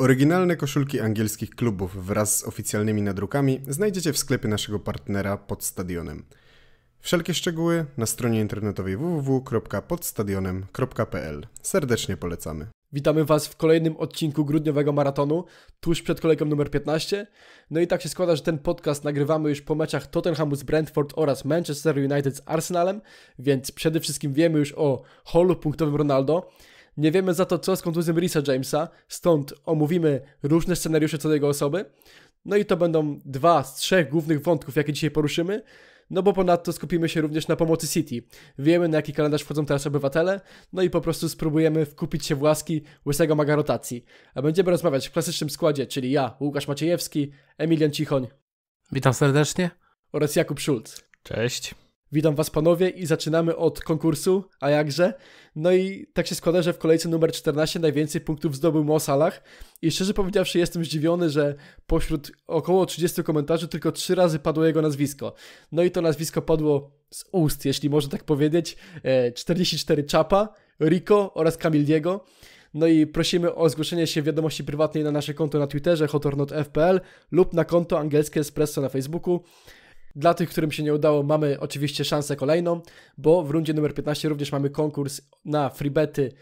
Oryginalne koszulki angielskich klubów wraz z oficjalnymi nadrukami znajdziecie w sklepie naszego partnera pod stadionem. Wszelkie szczegóły na stronie internetowej www.podstadionem.pl. Serdecznie polecamy. Witamy Was w kolejnym odcinku grudniowego maratonu, tuż przed kolejką numer 15. No i tak się składa, że ten podcast nagrywamy już po meczach Tottenhamu z Brentford oraz Manchester United z Arsenalem, więc przede wszystkim wiemy już o holu punktowym Ronaldo. Nie wiemy za to, co z kontuzją Risa Jamesa, stąd omówimy różne scenariusze co do jego osoby. No i to będą dwa z trzech głównych wątków, jakie dzisiaj poruszymy. No bo ponadto skupimy się również na pomocy City. Wiemy, na jaki kalendarz wchodzą teraz obywatele, no i po prostu spróbujemy wkupić się w łaski łysego maga rotacji. A będziemy rozmawiać w klasycznym składzie, czyli ja, Łukasz Maciejewski, Emilian Cichoń. Witam serdecznie. Oraz Jakub Szulc. Cześć. Witam was panowie i zaczynamy od konkursu, a jakże? No i tak się składa, że w kolejce numer 14 najwięcej punktów zdobył Mo Salah i szczerze powiedziawszy jestem zdziwiony, że pośród około 30 komentarzy tylko 3 razy padło jego nazwisko. No i to nazwisko padło z ust, jeśli można tak powiedzieć, 44 e, Czapa, Rico oraz Kamil Diego. No i prosimy o zgłoszenie się wiadomości prywatnej na nasze konto na Twitterze hotornotfpl lub na konto angielskie Espresso na Facebooku. Dla tych, którym się nie udało, mamy oczywiście szansę kolejną, bo w rundzie numer 15 również mamy konkurs na freebety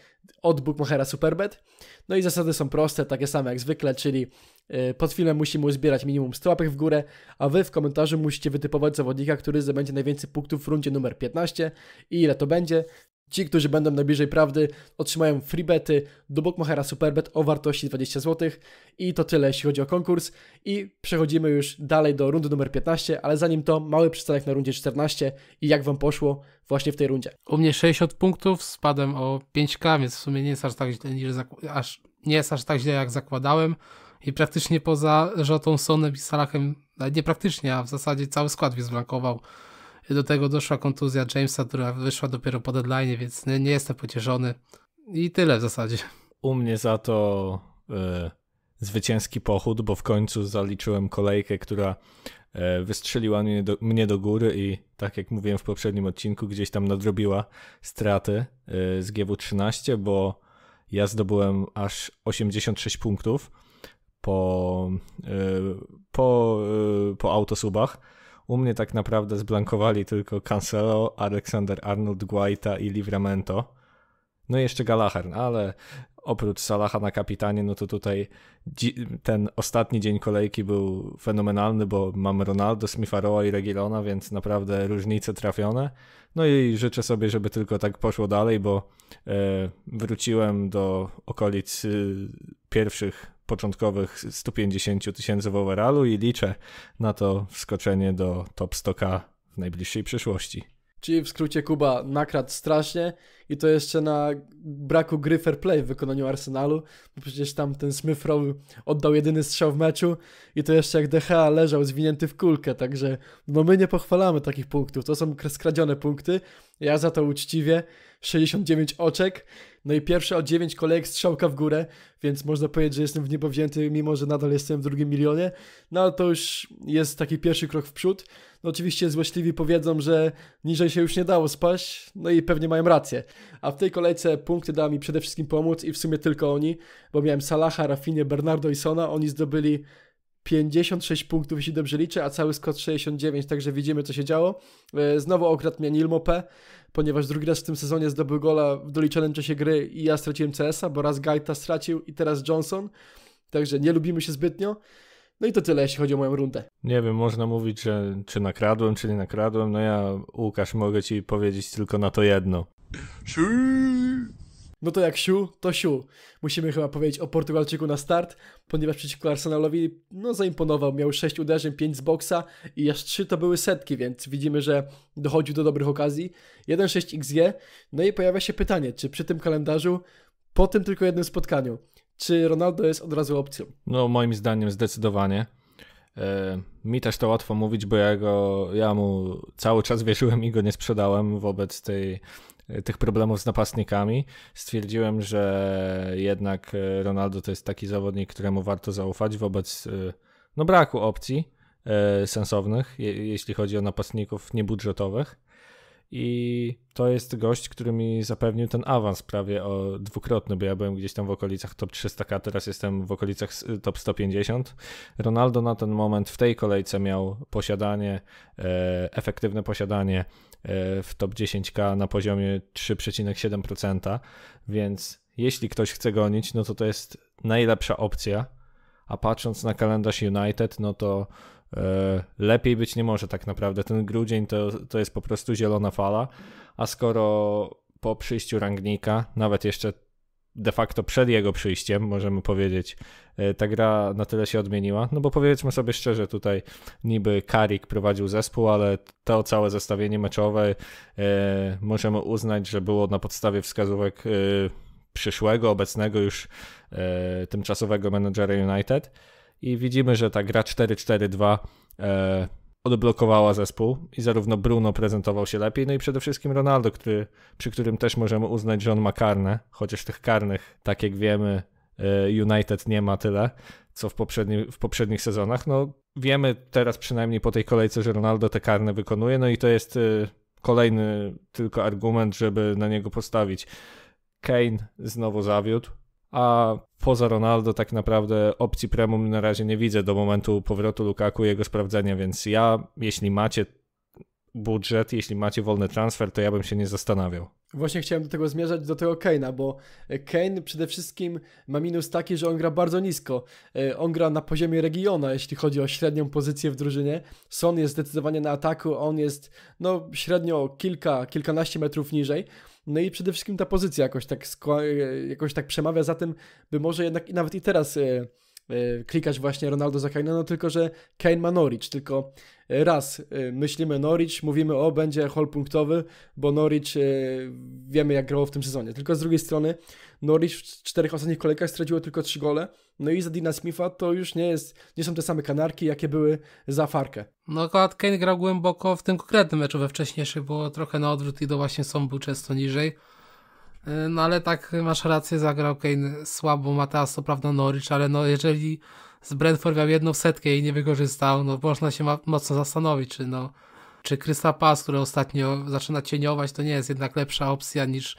od Bookmachera Superbet. No i zasady są proste, takie same jak zwykle, czyli e, pod filmem musimy uzbierać minimum 100 łapek w górę, a Wy w komentarzu musicie wytypować zawodnika, który zdobędzie najwięcej punktów w rundzie numer 15 i ile to będzie. Ci, którzy będą najbliżej prawdy, otrzymają free bety do Bookmachera Superbet o wartości 20 zł. I to tyle, jeśli chodzi o konkurs. I przechodzimy już dalej do rundy numer 15, ale zanim to mały przystanek na rundzie 14 i jak Wam poszło właśnie w tej rundzie. U mnie 60 punktów, spadłem o 5k, więc w sumie nie jest aż tak źle, niż aż, nie jest aż tak źle jak zakładałem. I praktycznie poza Rzotą, Sonem i Salachem, nie praktycznie, a w zasadzie cały skład mnie zblankował. Do tego doszła kontuzja Jamesa, która wyszła dopiero po deadline, więc nie, nie jestem pocieszony. I tyle w zasadzie. U mnie za to y, zwycięski pochód, bo w końcu zaliczyłem kolejkę, która y, wystrzeliła mnie do, mnie do, góry i tak jak mówiłem w poprzednim odcinku, gdzieś tam nadrobiła straty y, z GW13, bo ja zdobyłem aż 86 punktów po, po, po autosubach u mnie tak naprawdę zblankowali tylko Cancelo, Alexander Arnold, Guaita i Livramento. No i jeszcze Galahern, no ale oprócz Salaha na kapitanie, no to tutaj ten ostatni dzień kolejki był fenomenalny, bo mam Ronaldo, Smitharoa i Regilona, więc naprawdę różnice trafione. No i życzę sobie, żeby tylko tak poszło dalej, bo e, wróciłem do okolic pierwszych początkowych 150 tysięcy w overallu i liczę na to wskoczenie do top 100k w najbliższej przyszłości. Czyli w skrócie Kuba nakradł strasznie i to jeszcze na braku gry fair play w wykonaniu Arsenalu, bo przecież tam ten Smith oddał jedyny strzał w meczu i to jeszcze jak DH leżał zwinięty w kulkę, także no my nie pochwalamy takich punktów, to są skradzione punkty, ja za to uczciwie, 69 oczek, no i pierwsze o 9 kolejek strzałka w górę, więc można powiedzieć, że jestem w niepowzięty, mimo że nadal jestem w drugim milionie, no ale to już jest taki pierwszy krok w przód, no oczywiście złośliwi powiedzą, że niżej się już nie dało spaść, no i pewnie mają rację a w tej kolejce punkty dały mi przede wszystkim pomóc i w sumie tylko oni, bo miałem Salaha, Rafinie, Bernardo i Sona, oni zdobyli 56 punktów, jeśli dobrze liczę, a cały skład 69, także widzimy, co się działo. E, znowu okradł mnie Nilmope, ponieważ drugi raz w tym sezonie zdobył gola w doliczonym czasie gry i ja straciłem CS-a, bo raz Gaita stracił i teraz Johnson, także nie lubimy się zbytnio. No i to tyle, jeśli chodzi o moją rundę. Nie wiem, można mówić, że czy nakradłem, czy nie nakradłem. No ja, Łukasz, mogę ci powiedzieć tylko na to jedno. Siu. No to jak siu, to siu. Musimy chyba powiedzieć o Portugalczyku na start, ponieważ przeciwko Arsenalowi no zaimponował. Miał 6 uderzeń, 5 z boksa i aż 3 to były setki, więc widzimy, że dochodził do dobrych okazji. 1-6xg. No i pojawia się pytanie, czy przy tym kalendarzu, po tym tylko jednym spotkaniu, czy Ronaldo jest od razu opcją? No moim zdaniem zdecydowanie. E, mi też to łatwo mówić, bo ja, go, ja mu cały czas wierzyłem i go nie sprzedałem wobec tej tych problemów z napastnikami. Stwierdziłem, że jednak e, Ronaldo to jest taki zawodnik, któremu warto zaufać wobec e, no, braku opcji e, sensownych, jeśli chodzi o napastników niebudżetowych i to jest gość, który mi zapewnił ten awans prawie o dwukrotny, bo ja byłem gdzieś tam w okolicach top 300k, teraz jestem w okolicach top 150. Ronaldo na ten moment w tej kolejce miał posiadanie, e, efektywne posiadanie e, w top 10k na poziomie 3,7%, więc jeśli ktoś chce gonić, no to to jest najlepsza opcja, a patrząc na kalendarz United, no to E, lepiej być nie może tak naprawdę. Ten grudzień to, to jest po prostu zielona fala, a skoro po przyjściu Rangnika, nawet jeszcze de facto przed jego przyjściem, możemy powiedzieć, e, ta gra na tyle się odmieniła. No bo powiedzmy sobie szczerze, tutaj niby Karik prowadził zespół, ale to całe zestawienie meczowe e, możemy uznać, że było na podstawie wskazówek e, przyszłego, obecnego już e, tymczasowego menedżera United i widzimy, że ta gra 4-4-2 e, odblokowała zespół i zarówno Bruno prezentował się lepiej, no i przede wszystkim Ronaldo, który, przy którym też możemy uznać, że on ma karne, chociaż tych karnych, tak jak wiemy, e, United nie ma tyle, co w, poprzedni, w poprzednich sezonach. No wiemy teraz przynajmniej po tej kolejce, że Ronaldo te karne wykonuje, no i to jest e, kolejny tylko argument, żeby na niego postawić. Kane znowu zawiódł, a poza Ronaldo tak naprawdę opcji premium na razie nie widzę do momentu powrotu Lukaku i jego sprawdzenia, więc ja, jeśli macie budżet, jeśli macie wolny transfer, to ja bym się nie zastanawiał. Właśnie chciałem do tego zmierzać, do tego Kane'a, bo Kane przede wszystkim ma minus taki, że on gra bardzo nisko. E, on gra na poziomie regiona, jeśli chodzi o średnią pozycję w drużynie. Son jest zdecydowanie na ataku, on jest no średnio kilka, kilkanaście metrów niżej. No i przede wszystkim ta pozycja jakoś tak, e, jakoś tak przemawia za tym, by może jednak nawet i teraz e, e, klikać właśnie Ronaldo za Kane, no tylko, że Kane ma Norwich, tylko raz myślimy Norwich, mówimy o, będzie hol punktowy, bo Norwich wiemy jak grało w tym sezonie, tylko z drugiej strony Norwich w czterech ostatnich kolejkach straciło tylko trzy gole. No i za Dina Smitha to już nie jest, nie są te same kanarki, jakie były za Farkę. No akurat Kane grał głęboko w tym konkretnym meczu we wcześniejszych, było trochę na odwrót i do właśnie są był często niżej. E, no ale tak, masz rację, zagrał Kane słabo, ma teraz to prawda Norwich, ale no jeżeli z Brentford miał jedną setkę i nie wykorzystał, no można się mocno zastanowić, czy no czy Krysta Pass, który ostatnio zaczyna cieniować, to nie jest jednak lepsza opcja niż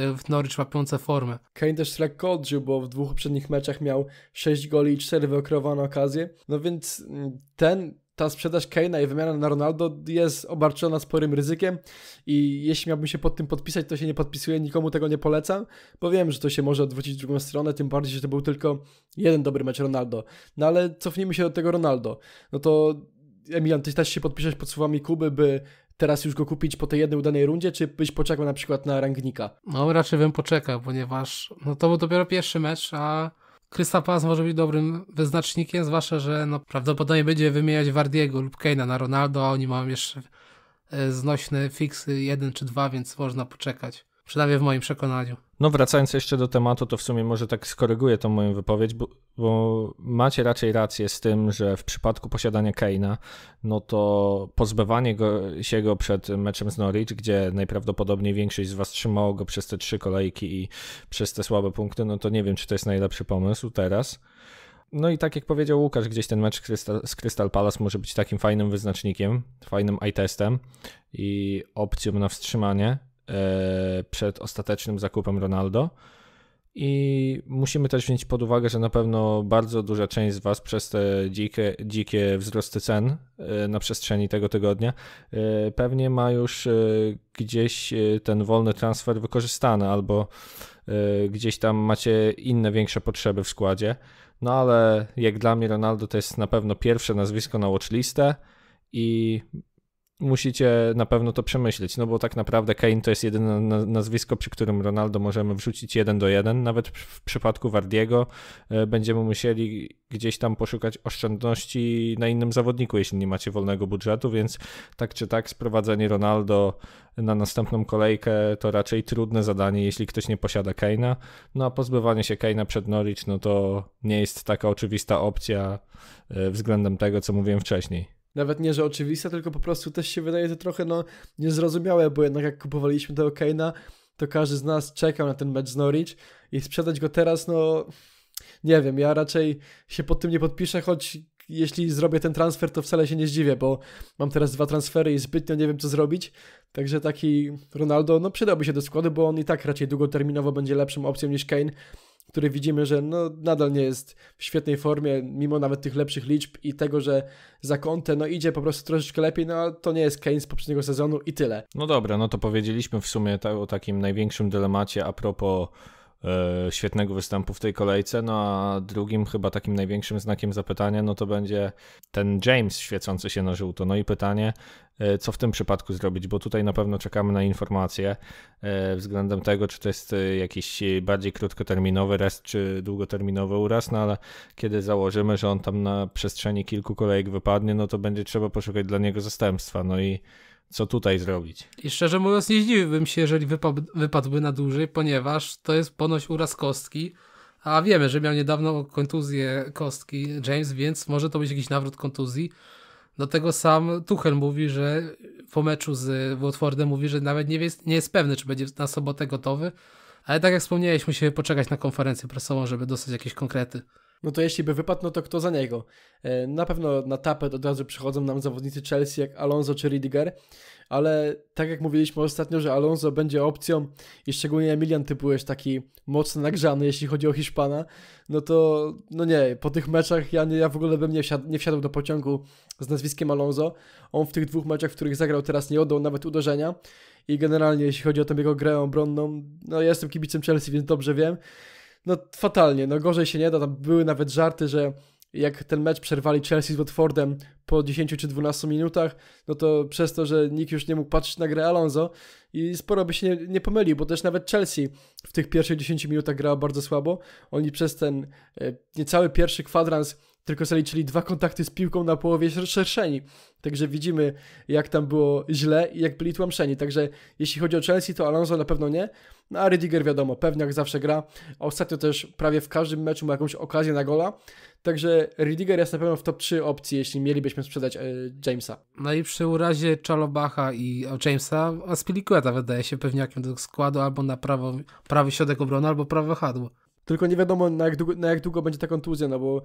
E, w Norwich łapiące formę. Kane też lekko tak odżył, bo w dwóch poprzednich meczach miał 6 goli i 4 wykreowane okazje. No więc mm, ten ta sprzedaż Kane'a i wymiana na Ronaldo jest obarczona sporym ryzykiem i jeśli miałbym się pod tym podpisać, to się nie podpisuję, nikomu tego nie polecam, bo wiem, że to się może odwrócić w drugą stronę, tym bardziej, że to był tylko jeden dobry mecz Ronaldo. No ale cofnijmy się do tego Ronaldo. No to Emilian, ty też się podpiszesz pod słowami Kuby, by teraz już go kupić po tej jednej udanej rundzie, czy byś poczekał na przykład na rangnika? No, raczej bym poczekał, ponieważ no, to był dopiero pierwszy mecz, a Krista Paz może być dobrym wyznacznikiem, zwłaszcza, że no, prawdopodobnie będzie wymieniać Wardiego lub Keina na Ronaldo, a oni mają jeszcze e, znośne fiksy jeden czy dwa, więc można poczekać. Przynajmniej w moim przekonaniu. No wracając jeszcze do tematu, to w sumie może tak skoryguję tą moją wypowiedź, bo, bo macie raczej rację z tym, że w przypadku posiadania Keina, no to pozbywanie go, się go przed meczem z Norwich, gdzie najprawdopodobniej większość z was trzymało go przez te trzy kolejki i przez te słabe punkty, no to nie wiem, czy to jest najlepszy pomysł teraz. No i tak jak powiedział Łukasz, gdzieś ten mecz z Crystal Palace może być takim fajnym wyznacznikiem, fajnym eye testem i opcją na wstrzymanie E, przed ostatecznym zakupem Ronaldo. I musimy też wziąć pod uwagę, że na pewno bardzo duża część z Was przez te dzikie, dzikie wzrosty cen e, na przestrzeni tego tygodnia e, pewnie ma już gdzieś ten wolny transfer wykorzystany albo gdzieś tam macie inne większe potrzeby w składzie. No ale jak dla mnie Ronaldo to jest na pewno pierwsze nazwisko na watchlistę i musicie na pewno to przemyśleć, no bo tak naprawdę Kane to jest jedyne nazwisko, przy którym Ronaldo możemy wrzucić jeden do jeden, nawet w przypadku Wardiego e, będziemy musieli gdzieś tam poszukać oszczędności na innym zawodniku, jeśli nie macie wolnego budżetu, więc tak czy tak sprowadzenie Ronaldo na następną kolejkę to raczej trudne zadanie, jeśli ktoś nie posiada Kane'a, no a pozbywanie się Kane'a przed Norwich, no to nie jest taka oczywista opcja e, względem tego, co mówiłem wcześniej nawet nie, że oczywista, tylko po prostu też się wydaje to trochę no niezrozumiałe, bo jednak jak kupowaliśmy tego Kane'a, to każdy z nas czekał na ten mecz z Norwich i sprzedać go teraz, no nie wiem, ja raczej się pod tym nie podpiszę, choć jeśli zrobię ten transfer, to wcale się nie zdziwię, bo mam teraz dwa transfery i zbytnio nie wiem, co zrobić. Także taki Ronaldo, no przydałby się do składu, bo on i tak raczej długoterminowo będzie lepszą opcją niż Kane, który widzimy, że no, nadal nie jest w świetnej formie, mimo nawet tych lepszych liczb i tego, że za kontę no, idzie po prostu troszeczkę lepiej, no ale to nie jest Kane z poprzedniego sezonu i tyle. No dobra, no to powiedzieliśmy w sumie o takim największym dylemacie a propos E, świetnego występu w tej kolejce. No a drugim chyba takim największym znakiem zapytania no to będzie ten James świecący się na żółto. No i pytanie, e, co w tym przypadku zrobić, bo tutaj na pewno czekamy na informacje e, względem tego, czy to jest jakiś bardziej krótkoterminowy rest, czy długoterminowy uraz, no ale kiedy założymy, że on tam na przestrzeni kilku kolejek wypadnie, no to będzie trzeba poszukać dla niego zastępstwa. No i co tutaj zrobić. I szczerze mówiąc, nie zdziwiłbym się, jeżeli wypadł, wypadłby na dłużej, ponieważ to jest ponoć uraz kostki, a wiemy, że miał niedawno kontuzję kostki James, więc może to być jakiś nawrót kontuzji. Do tego sam Tuchel mówi, że po meczu z Watfordem mówi, że nawet nie jest, nie jest pewny, czy będzie na sobotę gotowy, ale tak jak wspomniałeś, musimy poczekać na konferencję prasową, żeby dostać jakieś konkrety no to jeśli by wypadł, no to kto za niego? E, na pewno na tapet od razu przychodzą nam zawodnicy Chelsea jak Alonso czy Ridiger, ale tak jak mówiliśmy ostatnio, że Alonso będzie opcją i szczególnie Emilian, ty byłeś taki mocno nagrzany, jeśli chodzi o Hiszpana, no to, no nie, po tych meczach ja, nie, ja w ogóle bym nie wsiadł, nie wsiadł do pociągu z nazwiskiem Alonso. On w tych dwóch meczach, w których zagrał teraz nie oddał nawet uderzenia i generalnie jeśli chodzi o tę jego grę obronną, no ja jestem kibicem Chelsea, więc dobrze wiem, no fatalnie, no gorzej się nie da. Tam były nawet żarty, że jak ten mecz przerwali Chelsea z Watfordem po 10 czy 12 minutach, no to przez to, że nikt już nie mógł patrzeć na grę Alonso i sporo by się nie, nie pomylił, bo też nawet Chelsea w tych pierwszych 10 minutach grała bardzo słabo. Oni przez ten e, niecały pierwszy kwadrans tylko zaliczyli dwa kontakty z piłką na połowie szerszeni. Także widzimy, jak tam było źle i jak byli tłamszeni. Także jeśli chodzi o Chelsea, to Alonso na pewno nie, no a Rydiger wiadomo, pewnie jak zawsze gra. ostatnio też prawie w każdym meczu ma jakąś okazję na gola. Także Rydiger jest na pewno w top 3 opcji, jeśli mielibyśmy sprzedać e, Jamesa. No i przy urazie Czalobacha i Jamesa, Aspilicueta wydaje się pewniakiem do składu albo na prawo, prawy środek obrony, albo prawe hadło. Tylko nie wiadomo na jak, długo, na jak długo będzie ta kontuzja, no bo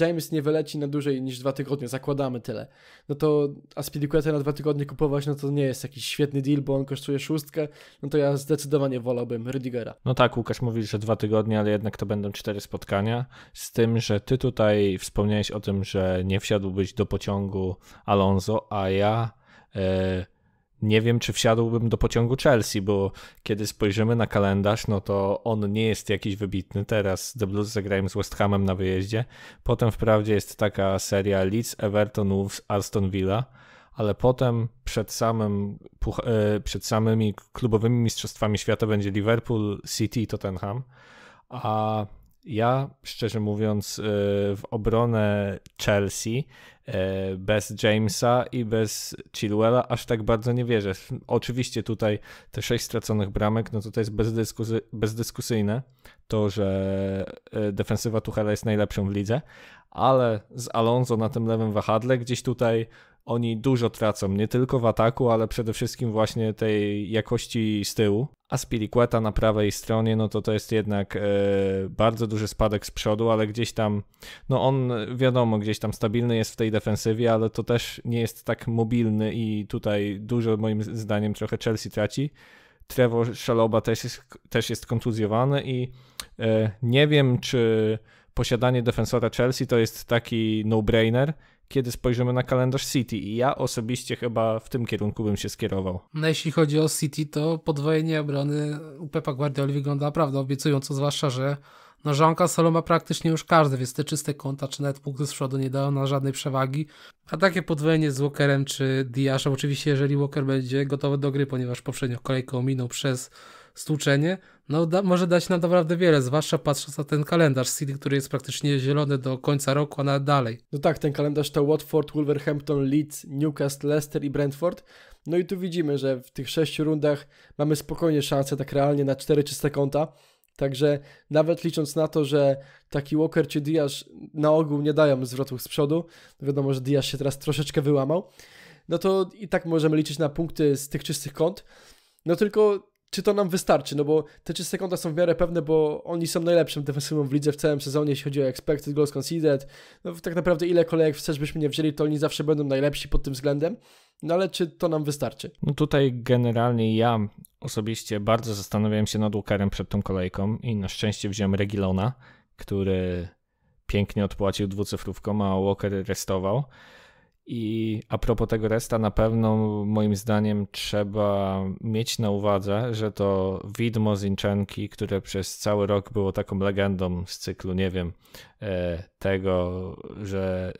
James nie wyleci na dłużej niż dwa tygodnie, zakładamy tyle. No to a Spilicueta na dwa tygodnie kupować, no to nie jest jakiś świetny deal, bo on kosztuje szóstkę, no to ja zdecydowanie wolałbym Rydigera. No tak, Łukasz mówi, że dwa tygodnie, ale jednak to będą cztery spotkania, z tym, że ty tutaj wspomniałeś o tym, że nie wsiadłbyś do pociągu Alonso, a ja... Yy nie wiem, czy wsiadłbym do pociągu Chelsea, bo kiedy spojrzymy na kalendarz, no to on nie jest jakiś wybitny. Teraz The Blues zagrają z West Hamem na wyjeździe. Potem wprawdzie jest taka seria Leeds, Everton, Wolves, Aston Villa, ale potem przed, samym, e, przed samymi klubowymi mistrzostwami świata będzie Liverpool, City i Tottenham. A ja, szczerze mówiąc, y, w obronę Chelsea y, bez Jamesa i bez Chilwella aż tak bardzo nie wierzę. Oczywiście tutaj te sześć straconych bramek, no to to jest bezdyskusy, bezdyskusyjne to, że y, defensywa Tuchela jest najlepszą w lidze, ale z Alonso na tym lewym wahadle gdzieś tutaj oni dużo tracą, nie tylko w ataku, ale przede wszystkim właśnie tej jakości z tyłu. A Spiliqueta na prawej stronie, no to to jest jednak e, bardzo duży spadek z przodu, ale gdzieś tam, no on wiadomo, gdzieś tam stabilny jest w tej defensywie, ale to też nie jest tak mobilny i tutaj dużo moim zdaniem trochę Chelsea traci. Trevor Szaloba też jest, też jest kontuzjowany i e, nie wiem, czy posiadanie defensora Chelsea to jest taki no-brainer, kiedy spojrzymy na kalendarz City i ja osobiście chyba w tym kierunku bym się skierował. No jeśli chodzi o City, to podwojenie obrony u Pepa Guardioli wygląda naprawdę obiecująco, zwłaszcza, że no Jean Cancelo ma praktycznie już każdy, więc te czyste konta czy nawet punkty z przodu nie dają na żadnej przewagi. A takie podwojenie z Walkerem czy Diaszem, oczywiście jeżeli Walker będzie gotowy do gry, ponieważ poprzednio kolejkę ominął przez stłuczenie, no da, może dać nam naprawdę wiele, zwłaszcza patrząc na ten kalendarz City, który jest praktycznie zielony do końca roku, a nawet dalej. No tak, ten kalendarz to Watford, Wolverhampton, Leeds, Newcastle, Leicester i Brentford. No i tu widzimy, że w tych sześciu rundach mamy spokojnie szansę tak realnie na cztery czyste konta. Także nawet licząc na to, że taki Walker czy Diasz na ogół nie dają zwrotów z przodu, wiadomo, że Diasz się teraz troszeczkę wyłamał, no to i tak możemy liczyć na punkty z tych czystych kont. No tylko czy to nam wystarczy, no bo te 3 sekundy są w miarę pewne, bo oni są najlepszym defensywą w lidze w całym sezonie, jeśli chodzi o expected goals conceded, no tak naprawdę ile kolejek chcesz byśmy nie wzięli, to oni zawsze będą najlepsi pod tym względem, no ale czy to nam wystarczy? No tutaj generalnie ja osobiście bardzo zastanawiałem się nad Walkerem przed tą kolejką i na szczęście wziąłem Regilona, który pięknie odpłacił dwucyfrówką, a Walker restował. I a propos tego resta, na pewno moim zdaniem trzeba mieć na uwadze, że to widmo Zinczenki, które przez cały rok było taką legendą z cyklu, nie wiem, e, tego, że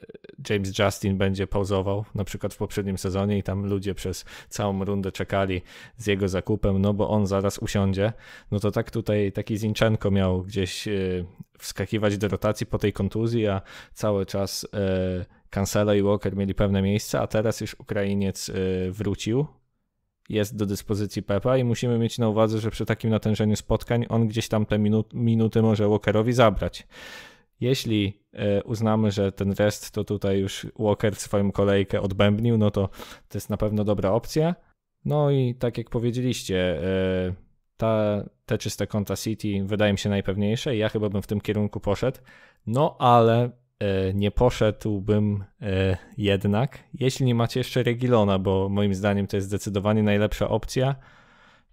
James Justin będzie pauzował, na przykład w poprzednim sezonie i tam ludzie przez całą rundę czekali z jego zakupem, no bo on zaraz usiądzie, no to tak tutaj taki Zinczenko miał gdzieś e, wskakiwać do rotacji po tej kontuzji, a cały czas e, Cancelo i Walker mieli pewne miejsca, a teraz już Ukrainiec y, wrócił, jest do dyspozycji Pepa i musimy mieć na uwadze, że przy takim natężeniu spotkań on gdzieś tam te minuty, minuty może Walkerowi zabrać. Jeśli y, uznamy, że ten rest to tutaj już Walker swoją kolejkę odbębnił, no to to jest na pewno dobra opcja. No i tak jak powiedzieliście, y, ta, te czyste konta City wydaje mi się najpewniejsze. Ja chyba bym w tym kierunku poszedł. No ale E, nie poszedłbym e, jednak, jeśli nie macie jeszcze Regilona, bo moim zdaniem to jest zdecydowanie najlepsza opcja.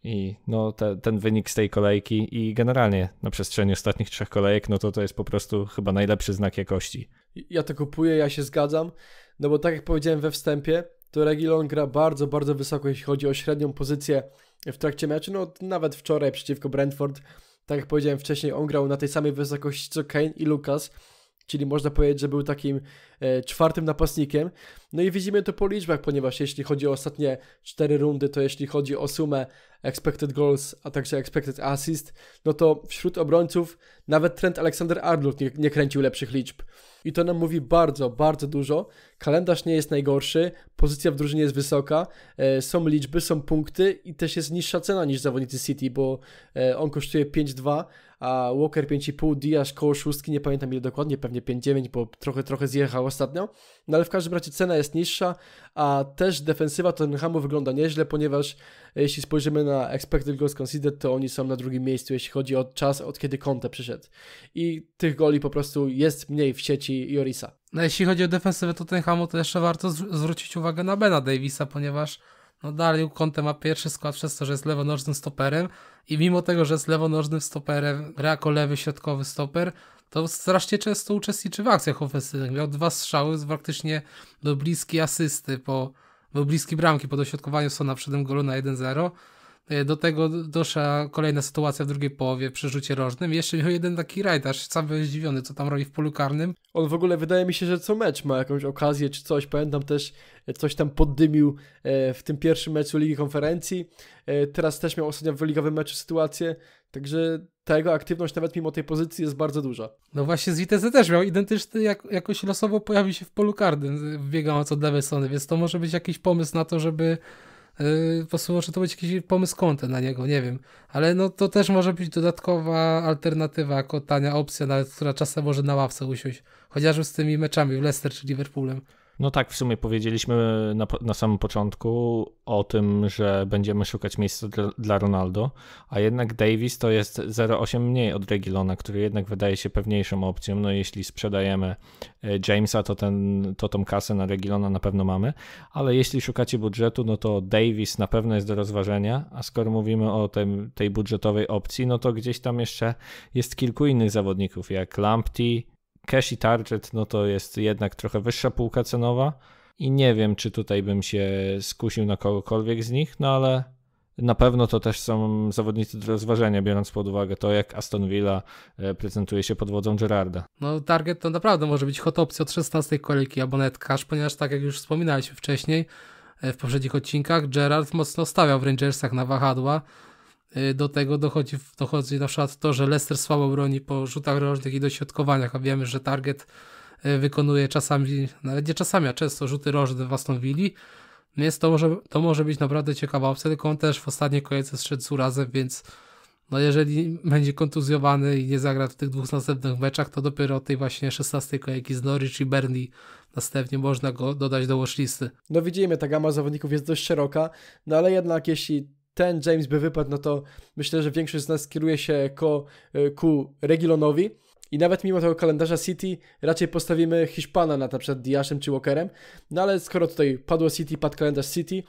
I no, te, ten wynik z tej kolejki i generalnie na przestrzeni ostatnich trzech kolejek, no to to jest po prostu chyba najlepszy znak jakości. Ja to kupuję, ja się zgadzam, no bo tak jak powiedziałem we wstępie, to Regilon gra bardzo, bardzo wysoko, jeśli chodzi o średnią pozycję w trakcie meczu. No nawet wczoraj przeciwko Brentford, tak jak powiedziałem wcześniej, on grał na tej samej wysokości co Kane i Lucas czyli można powiedzieć, że był takim e, czwartym napastnikiem. No i widzimy to po liczbach, ponieważ jeśli chodzi o ostatnie cztery rundy, to jeśli chodzi o sumę expected goals, a także expected assist, no to wśród obrońców nawet Trent Alexander-Arnold nie, nie kręcił lepszych liczb. I to nam mówi bardzo, bardzo dużo. Kalendarz nie jest najgorszy, pozycja w drużynie jest wysoka, e, są liczby, są punkty i też jest niższa cena niż zawodnicy City, bo e, on kosztuje 5-2, a Walker 5,5, Diaz koło 6, nie pamiętam ile dokładnie, pewnie 5,9, bo trochę, trochę zjechał ostatnio, no ale w każdym razie cena jest niższa, a też defensywa Tottenhamu wygląda nieźle, ponieważ e, jeśli spojrzymy na expected goals considered, to oni są na drugim miejscu, jeśli chodzi o czas, od kiedy Conte przyszedł i tych goli po prostu jest mniej w sieci Jorisa. No, jeśli chodzi o defensywę Tottenhamu, to jeszcze warto zwrócić uwagę na Bena Davisa, ponieważ no dalej Conte ma pierwszy skład przez to, że jest lewonożnym stoperem i mimo tego, że jest lewonożnym stoperem, gra jako lewy środkowy stoper, to strasznie często uczestniczy w akcjach ofensywnych. Miał dwa strzały, praktycznie do bliskiej asysty, po, do bliskiej bramki po doświadkowaniu Sona przed tym golu na 1-0 E, do tego doszła kolejna sytuacja w drugiej połowie przy rzucie rożnym. Jeszcze miał jeden taki rajdaż, sam byłem zdziwiony, co tam robi w polu karnym. On w ogóle wydaje mi się, że co mecz ma jakąś okazję czy coś. Pamiętam też, e, coś tam poddymił e, w tym pierwszym meczu Ligi Konferencji. Teraz też miał ostatnio w ligowym meczu sytuację, także ta jego aktywność nawet mimo tej pozycji jest bardzo duża. No właśnie z Vitesse też miał identyczny, jak, jakoś losowo pojawił się w polu karnym, biegając od lewej strony, więc to może być jakiś pomysł na to, żeby Yy, po prostu może to być jakiś pomysł konta na niego, nie wiem. Ale no to też może być dodatkowa alternatywa, jako tania opcja, nawet, która czasem może na ławce usiąść. Chociażby z tymi meczami w Leicester czy Liverpoolem. No tak, w sumie powiedzieliśmy na, na samym początku o tym, że będziemy szukać miejsca dla, dla Ronaldo, a jednak Davis to jest 0,8 mniej od Regilona, który jednak wydaje się pewniejszą opcją. No jeśli sprzedajemy e, Jamesa, to, ten, to tą kasę na Regilona na pewno mamy, ale jeśli szukacie budżetu, no to Davis na pewno jest do rozważenia, a skoro mówimy o tym, tej budżetowej opcji, no to gdzieś tam jeszcze jest kilku innych zawodników, jak Lamptey, Cash i Target no to jest jednak trochę wyższa półka cenowa i nie wiem, czy tutaj bym się skusił na kogokolwiek z nich, no ale na pewno to też są zawodnicy do rozważenia, biorąc pod uwagę to, jak Aston Villa e, prezentuje się pod wodzą Gerarda. No, target to naprawdę może być hot opcja od 16 kolejki Abonet Cash, ponieważ tak jak już wspominaliśmy wcześniej e, w poprzednich odcinkach, Gerard mocno stawiał w Rangersach na wahadła, Y, do tego dochodzi, dochodzi na przykład to, że Leicester słabo broni po rzutach rożnych i dośrodkowaniach, a wiemy, że target y, wykonuje czasami, nawet nie czasami, a często rzuty rożne w Aston Villa, więc to może, to może być naprawdę ciekawa opcja, tylko on też w ostatniej kolejce strzedł z urazem, więc no jeżeli będzie kontuzjowany i nie zagra w tych dwóch następnych meczach, to dopiero od tej właśnie 16 kolejki z Norwich i Bernie, następnie można go dodać do washlisty. No widzimy, ta gama zawodników jest dość szeroka, no ale jednak jeśli ten James by wypadł, no to myślę, że większość z nas kieruje się ko, e, ku Regilonowi. I nawet mimo tego kalendarza City raczej postawimy Hiszpana na np. Diaszem czy Walkerem. No ale skoro tutaj padło City, padł kalendarz City,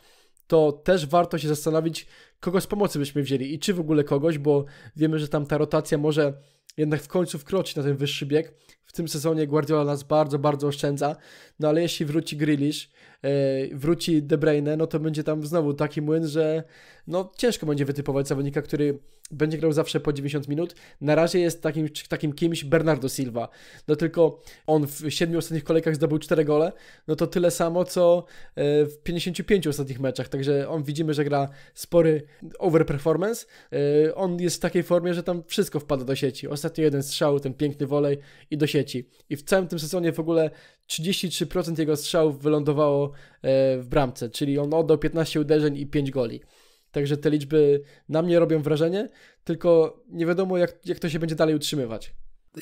to też warto się zastanowić, kogo z pomocy byśmy wzięli i czy w ogóle kogoś, bo wiemy, że tam ta rotacja może jednak w końcu wkroczyć na ten wyższy bieg. W tym sezonie Guardiola nas bardzo, bardzo oszczędza, no ale jeśli wróci Grealish, e, wróci De Bruyne, no to będzie tam znowu taki młyn, że no ciężko będzie wytypować zawodnika, który będzie grał zawsze po 90 minut. Na razie jest takim, takim kimś Bernardo Silva. No tylko on w 7 ostatnich kolejkach zdobył 4 gole, no to tyle samo, co e, w 55 ostatnich meczach, także on widzimy, że gra spory overperformance. E, on jest w takiej formie, że tam wszystko wpada do sieci. Ostatni jeden strzał, ten piękny wolej i do sieci sieci. I w całym tym sezonie w ogóle 33% jego strzałów wylądowało e, w bramce, czyli on oddał 15 uderzeń i 5 goli. Także te liczby na mnie robią wrażenie, tylko nie wiadomo jak, jak to się będzie dalej utrzymywać.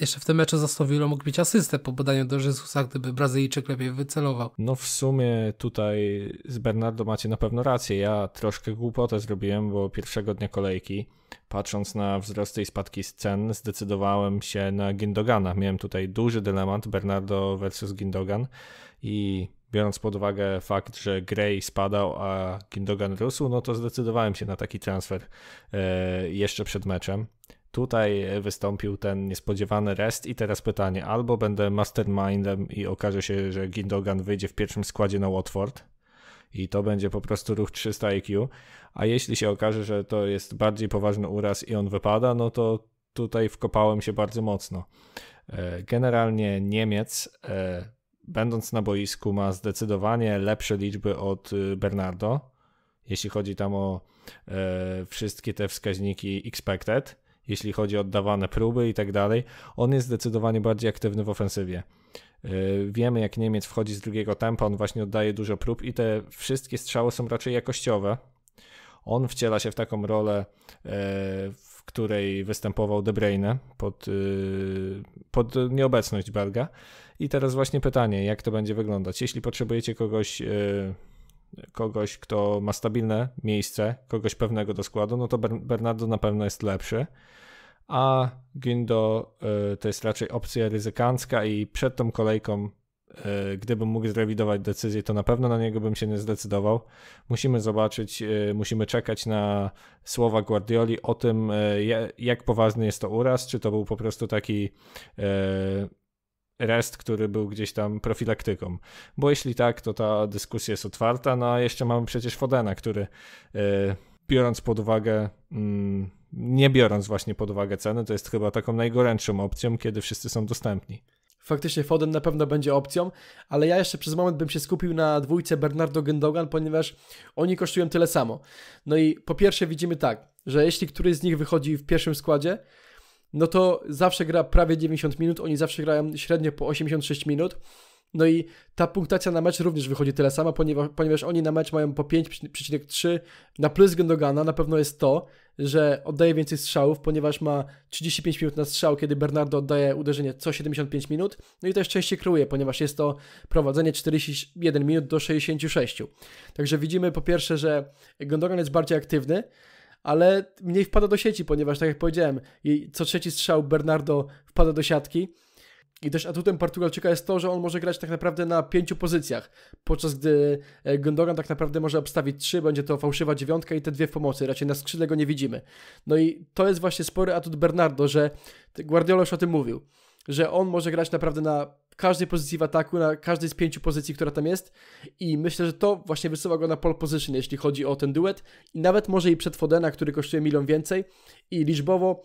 Jeszcze w tym meczu Zastowilo mógł mieć asystę po badaniu do Jezusa, gdyby Brazylijczyk lepiej wycelował. No w sumie tutaj z Bernardo macie na pewno rację. Ja troszkę głupotę zrobiłem, bo pierwszego dnia kolejki, patrząc na wzrosty i spadki cen, zdecydowałem się na Gindogana. Miałem tutaj duży dylemat Bernardo versus Gindogan i biorąc pod uwagę fakt, że Gray spadał, a Gindogan rósł, no to zdecydowałem się na taki transfer e, jeszcze przed meczem. Tutaj wystąpił ten niespodziewany rest i teraz pytanie, albo będę mastermindem i okaże się, że Gindogan wyjdzie w pierwszym składzie na Watford i to będzie po prostu ruch 300 IQ, a jeśli się okaże, że to jest bardziej poważny uraz i on wypada, no to tutaj wkopałem się bardzo mocno. E, generalnie Niemiec, e, będąc na boisku, ma zdecydowanie lepsze liczby od e, Bernardo, jeśli chodzi tam o wszystkie te wskaźniki expected jeśli chodzi o oddawane próby i tak dalej. On jest zdecydowanie bardziej aktywny w ofensywie. Y, wiemy, jak Niemiec wchodzi z drugiego tempa, on właśnie oddaje dużo prób i te wszystkie strzały są raczej jakościowe. On wciela się w taką rolę, y, w której występował De Bruyne pod, y, pod nieobecność Belga. I teraz właśnie pytanie, jak to będzie wyglądać? Jeśli potrzebujecie kogoś kogoś, kto ma stabilne miejsce, kogoś pewnego do składu, no to Bernardo na pewno jest lepszy. A Gindo y, to jest raczej opcja ryzykancka i przed tą kolejką, y, gdybym mógł zrewidować decyzję, to na pewno na niego bym się nie zdecydował. Musimy zobaczyć, y, musimy czekać na słowa Guardioli o tym, jak poważny jest to uraz, czy to był po prostu taki REST, który był gdzieś tam profilaktyką. Bo jeśli tak, to ta dyskusja jest otwarta. No a jeszcze mamy przecież Fodena, który e, biorąc pod uwagę, mm, nie biorąc właśnie pod uwagę ceny, to jest chyba taką najgorętszą opcją, kiedy wszyscy są dostępni. Faktycznie Foden na pewno będzie opcją, ale ja jeszcze przez moment bym się skupił na dwójce Bernardo Gündogan, ponieważ oni kosztują tyle samo. No i po pierwsze widzimy tak, że jeśli któryś z nich wychodzi w pierwszym składzie, no to zawsze gra prawie 90 minut, oni zawsze grają średnio po 86 minut. No i ta punktacja na mecz również wychodzi tyle sama, ponieważ, ponieważ oni na mecz mają po 5,3 na plus Gendogana na pewno jest to, że oddaje więcej strzałów, ponieważ ma 35 minut na strzał, kiedy Bernardo oddaje uderzenie co 75 minut, no i też częściej kruje ponieważ jest to prowadzenie 41 minut do 66. Także widzimy po pierwsze, że Gendogan jest bardziej aktywny, ale mniej wpada do sieci, ponieważ tak jak powiedziałem, jej co trzeci strzał Bernardo wpada do siatki. I też atutem Portugalczyka jest to, że on może grać tak naprawdę na pięciu pozycjach, podczas gdy e, Gundogan tak naprawdę może obstawić trzy, będzie to fałszywa dziewiątka i te dwie w pomocy, raczej na skrzydle go nie widzimy. No i to jest właśnie spory atut Bernardo, że Guardiola już o tym mówił, że on może grać naprawdę na każdej pozycji w ataku, na każdej z pięciu pozycji, która tam jest i myślę, że to właśnie wysyła go na pole position, jeśli chodzi o ten duet i nawet może i przed Fodena, który kosztuje milion więcej i liczbowo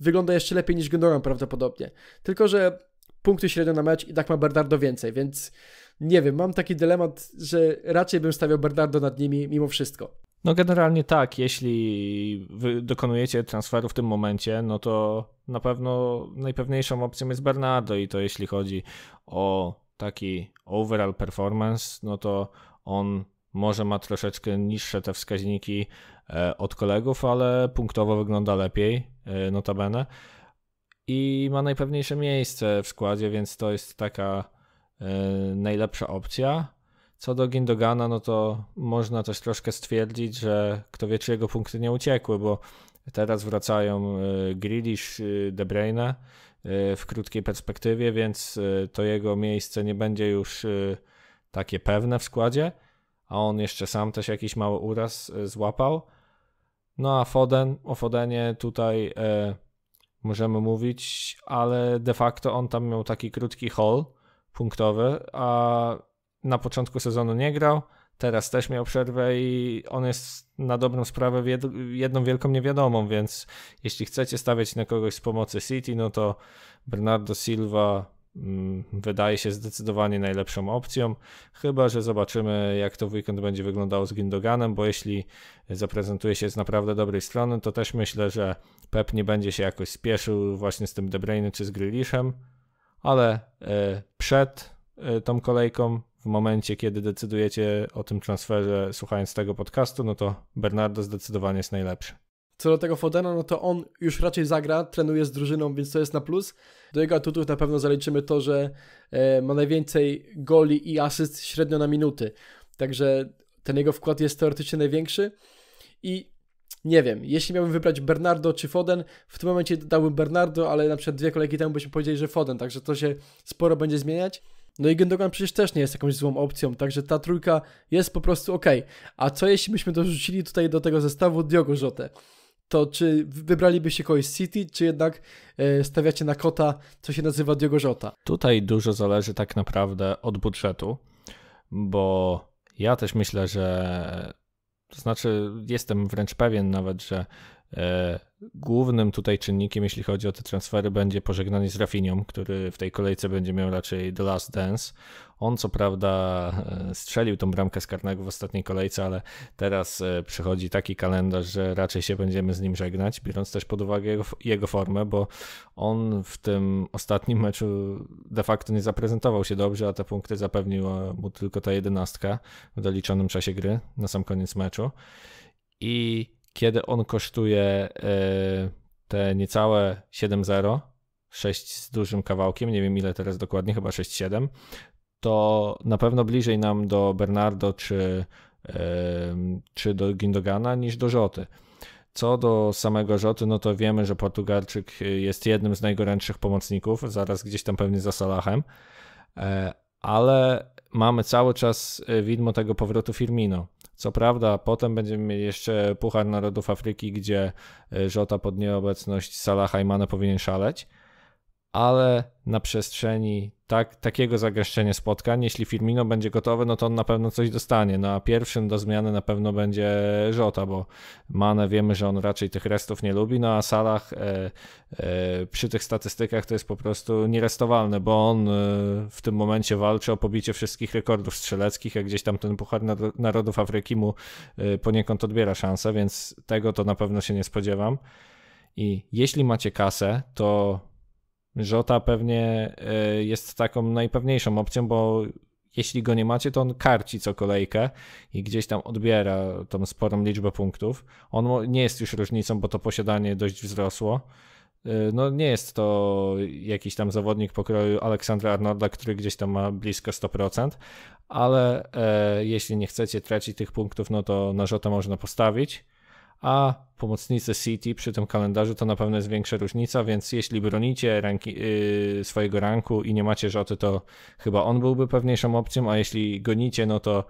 wygląda jeszcze lepiej niż Gündogan prawdopodobnie. Tylko, że punkty średnio na mecz i tak ma Bernardo więcej, więc nie wiem, mam taki dylemat, że raczej bym stawiał Bernardo nad nimi mimo wszystko. No generalnie tak, jeśli dokonujecie transferu w tym momencie, no to na pewno najpewniejszą opcją jest Bernardo i to jeśli chodzi o taki overall performance, no to on może ma troszeczkę niższe te wskaźniki e, od kolegów, ale punktowo wygląda lepiej, e, notabene. I ma najpewniejsze miejsce w składzie, więc to jest taka e, najlepsza opcja. Co do Gindogana, no to można też troszkę stwierdzić, że kto wie, czy jego punkty nie uciekły, bo teraz wracają e, Grealish, e, De Bruyne e, w krótkiej perspektywie, więc to jego miejsce nie będzie już takie pewne w składzie, a on jeszcze sam też jakiś mały uraz złapał. No a Foden, o Fodenie tutaj e, możemy mówić, ale de facto on tam miał taki krótki haul punktowy, a na początku sezonu nie grał, teraz też miał przerwę i on jest na dobrą sprawę jedną wielką niewiadomą, więc jeśli chcecie stawiać na kogoś z pomocy City, no to Bernardo Silva mm, wydaje się zdecydowanie najlepszą opcją, chyba że zobaczymy jak to w weekend będzie wyglądało z Gindoganem, bo jeśli zaprezentuje się z naprawdę dobrej strony, to też myślę, że Pep nie będzie się jakoś spieszył właśnie z tym De Bruyne czy z Grealishem, ale e, przed e, tą kolejką w momencie, kiedy decydujecie o tym transferze, słuchając tego podcastu, no to Bernardo zdecydowanie jest najlepszy. Co do tego Fodena, no to on już raczej zagra, trenuje z drużyną, więc to jest na plus. Do jego atutów na pewno zaliczymy to, że e, ma najwięcej goli i asyst średnio na minuty. Także ten jego wkład jest teoretycznie największy. I nie wiem, jeśli miałbym wybrać Bernardo czy Foden, w tym momencie dałbym Bernardo, ale na przykład dwie kolejki temu byśmy powiedzieli, że Foden, także to się sporo będzie zmieniać. No i Gündogan przecież też nie jest jakąś złą opcją, także ta trójka jest po prostu ok. A co jeśli byśmy dorzucili tutaj do tego zestawu Diogo Jotę? To czy wybralibyście kogoś z City, czy jednak e, stawiacie na kota, co się nazywa Diogo Jota? Tutaj dużo zależy tak naprawdę od budżetu, bo ja też myślę, że to znaczy jestem wręcz pewien nawet, że e, głównym tutaj czynnikiem, jeśli chodzi o te transfery, będzie pożegnanie z Rafinią, który w tej kolejce będzie miał raczej The Last Dance. On co prawda e, strzelił tą bramkę z karnego w ostatniej kolejce, ale teraz e, przychodzi taki kalendarz, że raczej się będziemy z nim żegnać, biorąc też pod uwagę jego, jego formę, bo on w tym ostatnim meczu de facto nie zaprezentował się dobrze, a te punkty zapewniła mu tylko ta jedenastka w doliczonym czasie gry na sam koniec meczu. I kiedy on kosztuje e, te niecałe 7,0, 6 z dużym kawałkiem, nie wiem ile teraz dokładnie, chyba 6,7, to na pewno bliżej nam do Bernardo czy, e, czy do Gindogana niż do Rzoty. Co do samego Rzoty, no to wiemy, że Portugalczyk jest jednym z najgorętszych pomocników, zaraz gdzieś tam pewnie za Salahem, e, ale mamy cały czas widmo tego powrotu Firmino. Co prawda, potem będziemy mieli jeszcze Puchar Narodów Afryki, gdzie e, Żota pod nieobecność Salaha i Mane powinien szaleć ale na przestrzeni tak, takiego zagęszczenia spotkań, jeśli Firmino będzie gotowy, no to on na pewno coś dostanie. No a pierwszym do zmiany na pewno będzie Żota, bo Mane wiemy, że on raczej tych restów nie lubi, no a Salah e, e, przy tych statystykach to jest po prostu nierestowalne, bo on e, w tym momencie walczy o pobicie wszystkich rekordów strzeleckich, a gdzieś tam ten Puchar Narodów Afryki mu e, poniekąd odbiera szansę, więc tego to na pewno się nie spodziewam. I jeśli macie kasę, to Żota pewnie e, jest taką najpewniejszą opcją, bo jeśli go nie macie, to on karci co kolejkę i gdzieś tam odbiera tą sporą liczbę punktów. On nie jest już różnicą, bo to posiadanie dość wzrosło. E, no nie jest to jakiś tam zawodnik pokroju Aleksandra Arnolda, który gdzieś tam ma blisko 100%, ale e, jeśli nie chcecie tracić tych punktów, no to na żota można postawić a pomocnicy City przy tym kalendarzu to na pewno jest większa różnica, więc jeśli bronicie ranki, yy, swojego ranku i nie macie żoty, to chyba on byłby pewniejszą opcją, a jeśli gonicie, no to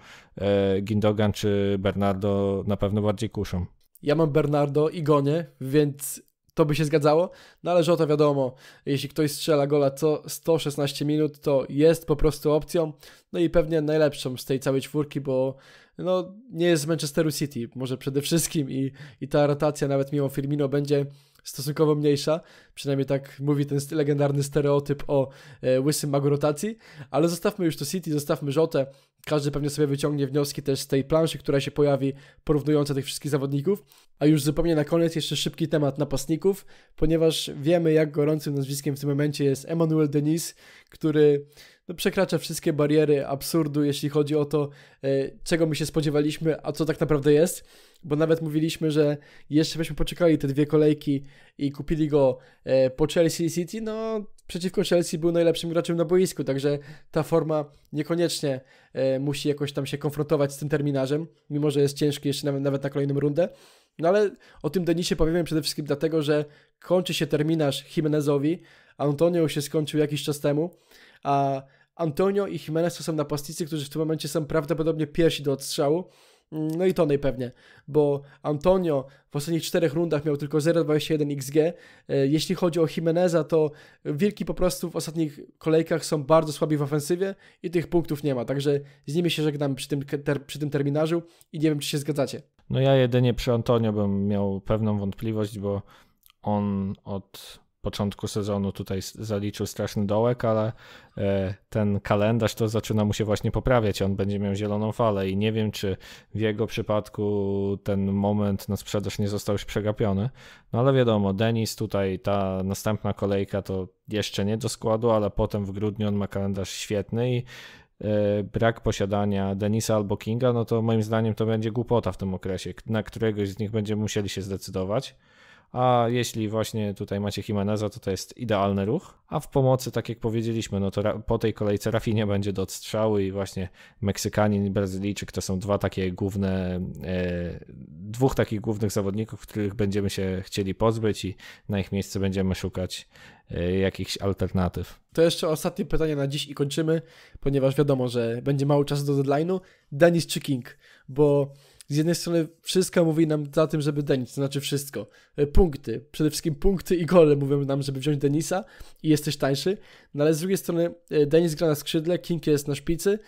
yy, Gindogan czy Bernardo na pewno bardziej kuszą. Ja mam Bernardo i gonię, więc to by się zgadzało, no ale Żota wiadomo, jeśli ktoś strzela gola co 116 minut, to jest po prostu opcją, no i pewnie najlepszą z tej całej czwórki, bo no, nie jest z Manchesteru City, może przede wszystkim i, i ta rotacja nawet mimo Firmino będzie stosunkowo mniejsza, Przynajmniej tak mówi ten legendarny stereotyp o e, łysym magu rotacji. Ale zostawmy już to City, zostawmy Rzotę. Każdy pewnie sobie wyciągnie wnioski też z tej planszy, która się pojawi, porównująca tych wszystkich zawodników. A już zupełnie na koniec jeszcze szybki temat napastników, ponieważ wiemy, jak gorącym nazwiskiem w tym momencie jest Emmanuel Denis, który no, przekracza wszystkie bariery absurdu, jeśli chodzi o to, e, czego my się spodziewaliśmy, a co tak naprawdę jest. Bo nawet mówiliśmy, że jeszcze byśmy poczekali te dwie kolejki i kupili go E, po Chelsea City, no przeciwko Chelsea był najlepszym graczem na boisku, także ta forma niekoniecznie e, musi jakoś tam się konfrontować z tym terminarzem, mimo że jest ciężki jeszcze nawet, nawet na kolejną rundę. No ale o tym Denisie powiemy przede wszystkim dlatego, że kończy się terminarz Jimenezowi, Antonio się skończył jakiś czas temu, a Antonio i Jimenez to są napastnicy, którzy w tym momencie są prawdopodobnie pierwsi do odstrzału, Mm, no i to pewnie, bo Antonio w ostatnich czterech rundach miał tylko 0,21 XG. E, jeśli chodzi o Jimeneza, to Wilki po prostu w ostatnich kolejkach są bardzo słabi w ofensywie i tych punktów nie ma, także z nimi się żegnam przy tym, ter, przy tym terminarzu i nie wiem, czy się zgadzacie. No ja jedynie przy Antonio bym miał pewną wątpliwość, bo on od początku sezonu tutaj zaliczył straszny dołek, ale e, ten kalendarz to zaczyna mu się właśnie poprawiać. On będzie miał zieloną falę i nie wiem, czy w jego przypadku ten moment na sprzedaż nie został już przegapiony. No ale wiadomo, Denis tutaj ta następna kolejka to jeszcze nie do składu, ale potem w grudniu on ma kalendarz świetny i e, brak posiadania Denisa albo Kinga, no to moim zdaniem to będzie głupota w tym okresie. Na któregoś z nich będziemy musieli się zdecydować. A jeśli właśnie tutaj macie Jimeneza, to to jest idealny ruch. A w pomocy, tak jak powiedzieliśmy, no to po tej kolejce Rafinha będzie do odstrzały i właśnie Meksykanin i Brazylijczyk to są dwa takie główne, e, dwóch takich głównych zawodników, których będziemy się chcieli pozbyć i na ich miejsce będziemy szukać e, jakichś alternatyw. To jeszcze ostatnie pytanie na dziś i kończymy, ponieważ wiadomo, że będzie mało czasu do deadline'u. Danis czy King? Bo z jednej strony wszystko mówi nam za tym, żeby Denis, to znaczy wszystko. E, punkty, przede wszystkim punkty i gole mówią nam, żeby wziąć Denisa i jesteś tańszy, no ale z drugiej strony e, Denis gra na skrzydle, King jest na szpicy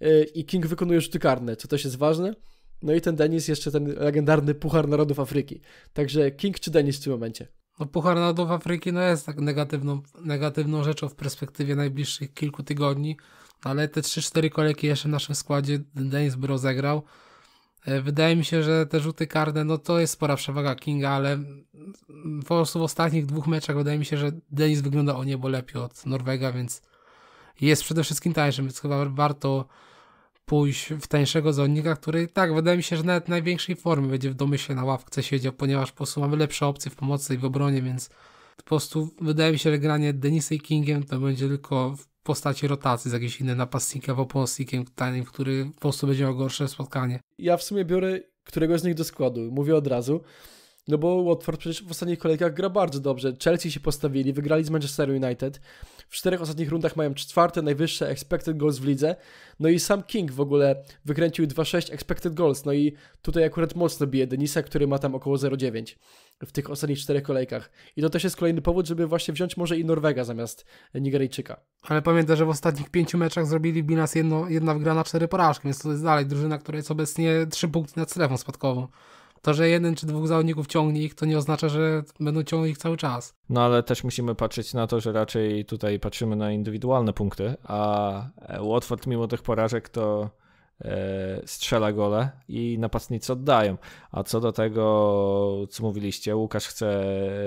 e, i King wykonuje rzuty karne, co też jest ważne. No i ten Denis jeszcze ten legendarny Puchar Narodów Afryki. Także King czy Denis w tym momencie? No Puchar Narodów Afryki no jest tak negatywną, negatywną rzeczą w perspektywie najbliższych kilku tygodni, no, ale te 3-4 kolejki jeszcze w naszym składzie Denis by rozegrał. E, wydaje mi się, że te rzuty karne, no to jest spora przewaga Kinga, ale po prostu w ostatnich dwóch meczach wydaje mi się, że Denis wygląda o niebo lepiej od Norwega, więc jest przede wszystkim tańszy, więc chyba warto pójść w tańszego zawodnika, który tak, wydaje mi się, że nawet największej formy będzie w domyśle na ławce siedział, ponieważ po prostu mamy lepsze opcje w pomocy i w obronie, więc po prostu wydaje mi się, że granie Denis i Kingiem to będzie tylko postaci rotacji z jakiejś innej napastnika, pomocnikiem, tanim, który po prostu będzie miał gorsze spotkanie. Ja w sumie biorę któregoś z nich do składu, mówię od razu. No bo Watford przecież w ostatnich kolejkach gra bardzo dobrze. Chelsea się postawili, wygrali z Manchester United. W czterech ostatnich rundach mają czwarte najwyższe expected goals w lidze. No i sam King w ogóle wykręcił 2-6 expected goals. No i tutaj akurat mocno bije Denisa, który ma tam około 0,9 w tych ostatnich czterech kolejkach. I to też jest kolejny powód, żeby właśnie wziąć może i Norwega zamiast Nigeryjczyka. Ale pamiętaj, że w ostatnich pięciu meczach zrobili Binas jedno, jedna wygrana, cztery porażki, więc to jest dalej drużyna, która jest obecnie trzy punkty nad strefą spadkową. To, że jeden czy dwóch zawodników ciągnie ich, to nie oznacza, że będą ciągnąć ich cały czas. No ale też musimy patrzeć na to, że raczej tutaj patrzymy na indywidualne punkty, a Watford mimo tych porażek to E, strzela gole i napastnicy oddają. A co do tego, co mówiliście, Łukasz chce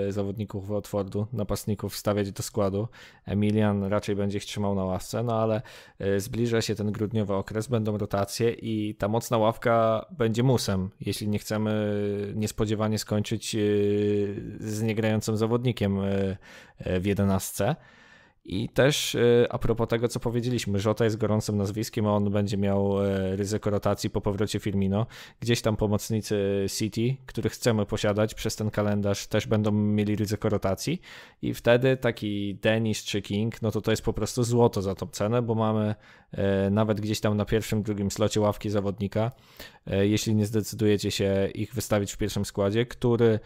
zawodników Watfordu, napastników wstawiać do składu. Emilian raczej będzie ich trzymał na ławce, no ale e, zbliża się ten grudniowy okres, będą rotacje i ta mocna ławka będzie musem, jeśli nie chcemy niespodziewanie skończyć e, z niegrającym zawodnikiem w jedenastce. I też e, a propos tego, co powiedzieliśmy, Żota jest gorącym nazwiskiem, a on będzie miał e, ryzyko rotacji po powrocie Firmino. Gdzieś tam pomocnicy City, których chcemy posiadać przez ten kalendarz, też będą mieli ryzyko rotacji. I wtedy taki Denis czy King, no to to jest po prostu złoto za tą cenę, bo mamy e, nawet gdzieś tam na pierwszym, drugim slocie ławki zawodnika, jeśli nie zdecydujecie się ich wystawić w pierwszym składzie, który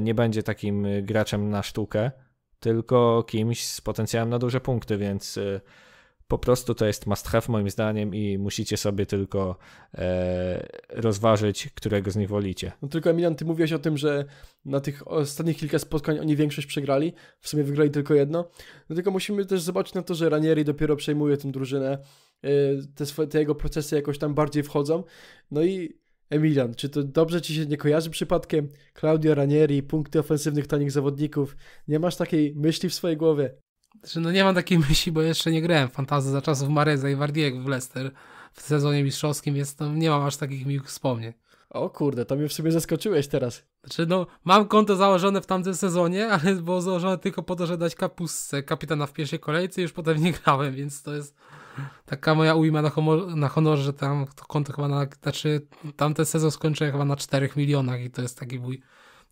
nie będzie takim graczem na sztukę, tylko kimś z potencjałem na duże punkty, więc y, po prostu to jest must have moim zdaniem i musicie sobie tylko e, rozważyć, którego z nich wolicie. No tylko Emilian, ty mówiłeś o tym, że na tych ostatnich kilka spotkań oni większość przegrali, w sumie wygrali tylko jedno, no tylko musimy też zobaczyć na to, że Ranieri dopiero przejmuje tę drużynę, e, te, swoje, te jego procesy jakoś tam bardziej wchodzą, no i Emilian, czy to dobrze ci się nie kojarzy przypadkiem? Claudio Ranieri, punkty ofensywnych tanich zawodników. Nie masz takiej myśli w swojej głowie? Znaczy, no nie mam takiej myśli, bo jeszcze nie grałem fantazy za czasów Mareza i Wardiek w Leicester w sezonie mistrzowskim, więc no nie mam aż takich miłych wspomnień. O kurde, to mnie w sumie zaskoczyłeś teraz. Znaczy, no, mam konto założone w tamtym sezonie, ale było założone tylko po to, żeby dać kapustce kapitana w pierwszej kolejce i już potem nie grałem, więc to jest taka moja ujma na, na honor, że tam to konto chyba na, znaczy tamten sezon skończyłem chyba na 4 milionach i to jest taki mój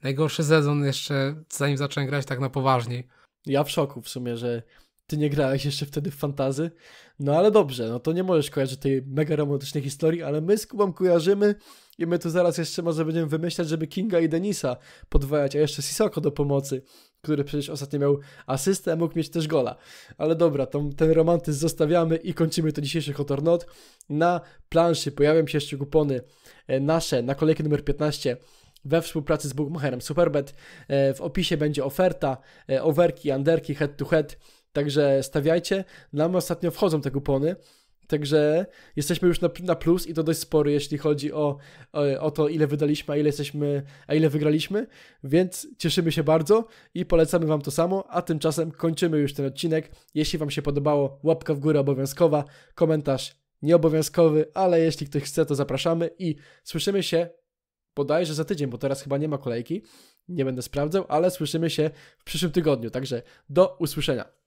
najgorszy sezon jeszcze, zanim zacząłem grać tak na poważniej. Ja w szoku w sumie, że ty nie grałeś jeszcze wtedy w fantazy. No ale dobrze, no to nie możesz kojarzyć tej mega romantycznej historii, ale my z Kubą kojarzymy i my tu zaraz jeszcze może będziemy wymyślać, żeby Kinga i Denisa podwajać, a jeszcze Sisoko do pomocy, który przecież ostatnio miał asystę, a mógł mieć też gola. Ale dobra, tą, ten romantyzm zostawiamy i kończymy to dzisiejszy hotornot Na planszy pojawią się jeszcze kupony e, nasze na kolejkę numer 15 we współpracy z Bookmacherem Superbet. E, w opisie będzie oferta, e, overki, underki, head to head. Także stawiajcie. Nam ostatnio wchodzą te kupony. Także jesteśmy już na, na plus i to dość spory, jeśli chodzi o, o, o, to, ile wydaliśmy, a ile jesteśmy, a ile wygraliśmy. Więc cieszymy się bardzo i polecamy Wam to samo, a tymczasem kończymy już ten odcinek. Jeśli Wam się podobało, łapka w górę obowiązkowa, komentarz nieobowiązkowy, ale jeśli ktoś chce, to zapraszamy i słyszymy się bodajże za tydzień, bo teraz chyba nie ma kolejki. Nie będę sprawdzał, ale słyszymy się w przyszłym tygodniu. Także do usłyszenia.